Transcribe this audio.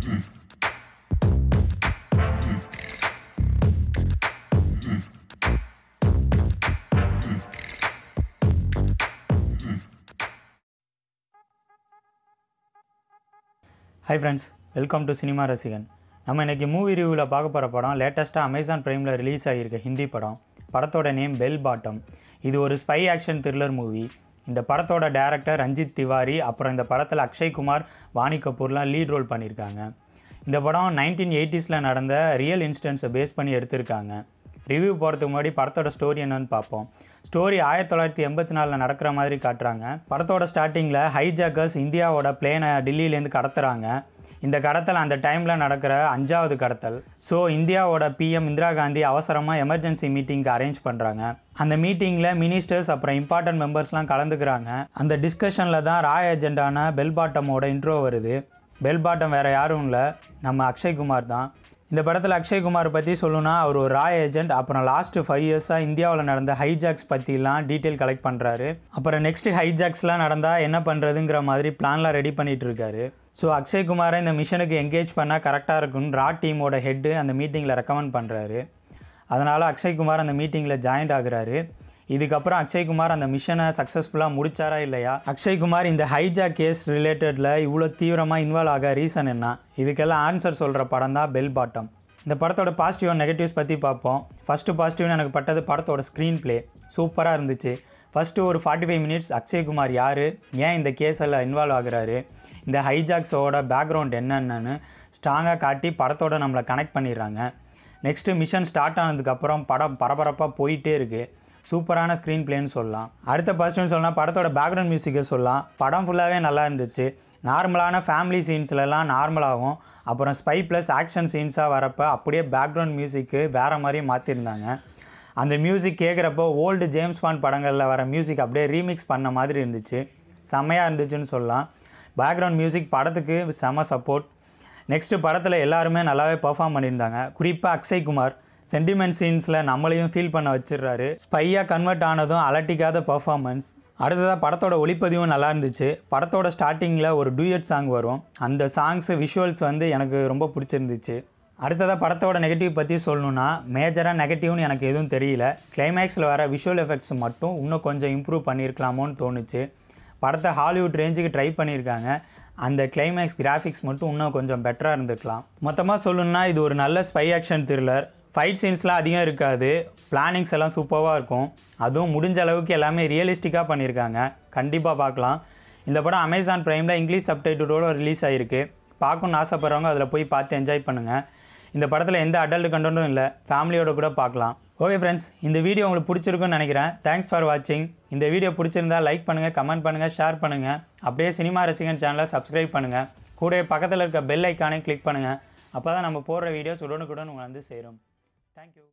high friends welcome to cinema ரசிகன் நம்ம இன்னைக்கு மூவி ரிவ்யூவில் பார்க்க போகிற படம் லேட்டஸ்ட்டாக அமேசான் ப்ரைமில் ரிலீஸ் ஆகியிருக்க ஹிந்தி படம் படத்தோட நேம் பெல் பாட்டம் இது ஒரு ஸ்பை ஆக்ஷன் த்ரில்லர் மூவி இந்த படத்தோட டேரக்டர் ரஞ்சித் திவாரி அப்புறம் இந்த படத்தில் அக்ஷய்குமார் வாணி கபூர்லாம் லீட் ரோல் பண்ணியிருக்காங்க இந்த படம் நைன்டீன் எயிட்டிஸில் நடந்த ரியல் இன்சிடென்ட்ஸை பேஸ் பண்ணி எடுத்திருக்காங்க ரிவ்யூ போகிறதுக்கு முன்னாடி படத்தோட ஸ்டோரி என்னன்னு பார்ப்போம் ஸ்டோரி ஆயிரத்தி தொள்ளாயிரத்தி எண்பத்தி நாலில் நடக்கிற மாதிரி காட்டுறாங்க படத்தோட ஸ்டார்டிங்கில் ஹைஜாக்கர்ஸ் இந்தியாவோட பிளேனை டெல்லியிலேருந்து கடத்துகிறாங்க இந்த கடத்தல் அந்த டைமில் நடக்கிற அஞ்சாவது கடத்தல் ஸோ இந்தியாவோட பிஎம் இந்திரா காந்தி அவசரமாக எமர்ஜென்சி மீட்டிங்க்கு அரேஞ்ச் பண்ணுறாங்க அந்த மீட்டிங்கில் மினிஸ்டர்ஸ் அப்புறம் இம்பார்ட்டன்ட் மெம்பர்ஸ்லாம் கலந்துக்கிறாங்க அந்த டிஸ்கஷனில் தான் ராய் ஏஜெண்டான பெல் பாட்டமோட இன்ட்ரோ வருது பெல் பாட்டம் வேறு யாரும் இல்லை நம்ம அக்ஷய்குமார் தான் இந்த படத்தில் அக்ஷய்குமார் பற்றி சொல்லணும்னா அவர் ஒரு ராய் ஏஜென்ட் அப்புறம் லாஸ்ட்டு ஃபைவ் இயர்ஸாக இந்தியாவில் நடந்த ஹைஜாக்ஸ் பற்றிலாம் டீட்டெயில் கலெக்ட் பண்ணுறாரு அப்புறம் நெக்ஸ்ட்டு ஹைஜாக்ஸ்லாம் நடந்தால் என்ன பண்ணுறதுங்கிற மாதிரி பிளான்லாம் ரெடி பண்ணிகிட்டு இருக்காரு ஸோ அக்ஷய்குமாரை இந்த மிஷனுக்கு என்கேஜ் பண்ணால் கரெக்டாக இருக்கும்னு ரா டீமோட ஹெட்டு அந்த மீட்டிங்கில் ரெக்கமெண்ட் பண்ணுறாரு அதனால் அக்ஷய்குமார் அந்த மீட்டிங்கில் ஜாயின்ட் ஆகுறாரு இதுக்கப்புறம் அக்ஷய்குமார் அந்த மிஷனை சக்ஸஸ்ஃபுல்லாக முடிச்சாரா இல்லையா அக்ஷய்குமார் இந்த ஹைஜா கேஸ் ரிலேட்டடில் இவ்வளோ தீவிரமாக இன்வால்வ் ஆக ரீசன் என்ன இதுக்கெல்லாம் ஆன்சர் சொல்கிற படம் தான் பெல் பாட்டம் இந்த படத்தோட பாசிட்டிவ் நெகட்டிவ்ஸ் பற்றி பார்ப்போம் ஃபஸ்ட்டு பாசிட்டிவ்னு எனக்கு பட்டது படத்தோட ஸ்க்ரீன் ப்ளே சூப்பராக இருந்துச்சு ஃபஸ்ட்டு ஒரு ஃபார்ட்டி ஃபைவ் மினிட்ஸ் அக்ஷய்குமார் யார் ஏன் இந்த கேஸில் இன்வால்வ் ஆகுறாரு இந்த ஹைஜாக்ஸோட பேக்ரவுண்ட் என்னென்னு ஸ்ட்ராங்காக காட்டி படத்தோட நம்மளை கனெக்ட் பண்ணிடுறாங்க நெக்ஸ்ட்டு மிஷன் ஸ்டார்ட் ஆனதுக்கப்புறம் படம் பரபரப்பாக போயிட்டே இருக்குது சூப்பரான ஸ்க்ரீன் பிளேன்னு சொல்லலாம் அடுத்த பர்ஸ்ட்னு சொல்லலாம் படத்தோட பேக்ரவுண்ட் மியூசிக்கை சொல்லலாம் படம் ஃபுல்லாகவே நல்லா இருந்துச்சு நார்மலான ஃபேமிலி சீன்ஸ்லலாம் நார்மலாகவும் அப்புறம் ஸ்பை ப்ளஸ் ஆக்ஷன் சீன்ஸாக வரப்போ அப்படியே பேக்ரவுண்ட் மியூசிக்கு வேறு மாதிரி மாற்றிருந்தாங்க அந்த மியூசிக் கேட்குறப்போ ஓல்டு ஜேம்ஸ் பாண்ட் படங்களில் வர மியூசிக் அப்படியே ரீமிக்ஸ் பண்ண மாதிரி இருந்துச்சு செம்மையாக இருந்துச்சுன்னு சொல்லலாம் பேக்ரவுண்ட் மியூசிக் படத்துக்கு செம சப்போர்ட் நெக்ஸ்ட்டு படத்தில் எல்லாருமே நல்லாவே பர்ஃபார்ம் பண்ணியிருந்தாங்க குறிப்பாக அக்ஷய் குமார் சென்டிமெண்ட் சீன்ஸில் நம்மளையும் ஃபீல் பண்ண வச்சிடுறாரு ஸ்பையாக கன்வெர்ட் ஆனதும் அலட்டிக்காத பர்ஃபார்மன்ஸ் அடுத்ததாக படத்தோட ஒளிப்பதிவும் நல்லா இருந்துச்சு படத்தோட ஸ்டார்டிங்கில் ஒரு டூயட் சாங் வரும் அந்த சாங்ஸு விஷுவல்ஸ் வந்து எனக்கு ரொம்ப பிடிச்சிருந்துச்சு அடுத்ததாக படத்தோட நெகட்டிவ் பற்றி சொல்லணுன்னா மேஜராக நெகட்டிவ்னு எனக்கு எதுவும் தெரியல கிளைமேக்ஸில் வர விஷுவல் எஃபெக்ட்ஸ் மட்டும் இன்னும் கொஞ்சம் இம்ப்ரூவ் பண்ணியிருக்கலாமோன்னு தோணுச்சு படத்தை ஹாலிவுட் ரேஞ்சுக்கு ட்ரை பண்ணியிருக்காங்க அந்த கிளைமேக்ஸ் கிராஃபிக்ஸ் மட்டும் இன்னும் கொஞ்சம் பெட்டராக இருந்துக்கலாம் மொத்தமாக சொல்லணுன்னா இது ஒரு நல்ல ஸ்பை ஆக்ஷன் த்ரில்லர் ஃபைட் சீன்ஸ்லாம் அதிகம் இருக்காது பிளானிங்ஸ் எல்லாம் சூப்பராக இருக்கும் அதுவும் முடிஞ்ச அளவுக்கு எல்லாமே ரியலிஸ்டிக்காக பண்ணியிருக்காங்க கண்டிப்பாக பார்க்கலாம் இந்த படம் அமேசான் ப்ரைமில் இங்கிலீஷ் சப்டைட்டோடு ரிலீஸ் ஆகிருக்கு பார்க்கணுன்னு ஆசைப்பட்றவங்க அதில் போய் பார்த்து என்ஜாய் பண்ணுங்கள் இந்த படத்தில் எந்த அடல்ட் கண்டனும் இல்லை ஃபேமிலியோட கூட பார்க்கலாம் ஓகே ஃப்ரெண்ட்ஸ் இந்த வீடியோ உங்களுக்கு பிடிச்சிருக்குன்னு நினைக்கிறேன் தேங்க்ஸ் ஃபார் வாட்சிங் இந்த வீடியோ பிடிச்சிருந்தால் லைக் பண்ணுங்கள் கமெண்ட் பண்ணுங்கள் ஷேர் பண்ணுங்கள் அப்படியே சினிமா ரசிகன் சேனலை சப்ஸ்கிரைப் பண்ணுங்கள் கூட பக்கத்தில் இருக்க பெல் ஐக்கானே கிளிக் பண்ணுங்கள் அப்போ தான் நம்ம போடுற வீடியோஸ் உடனுக்குடன் உங்களை வந்து சேரும் தேங்க்யூ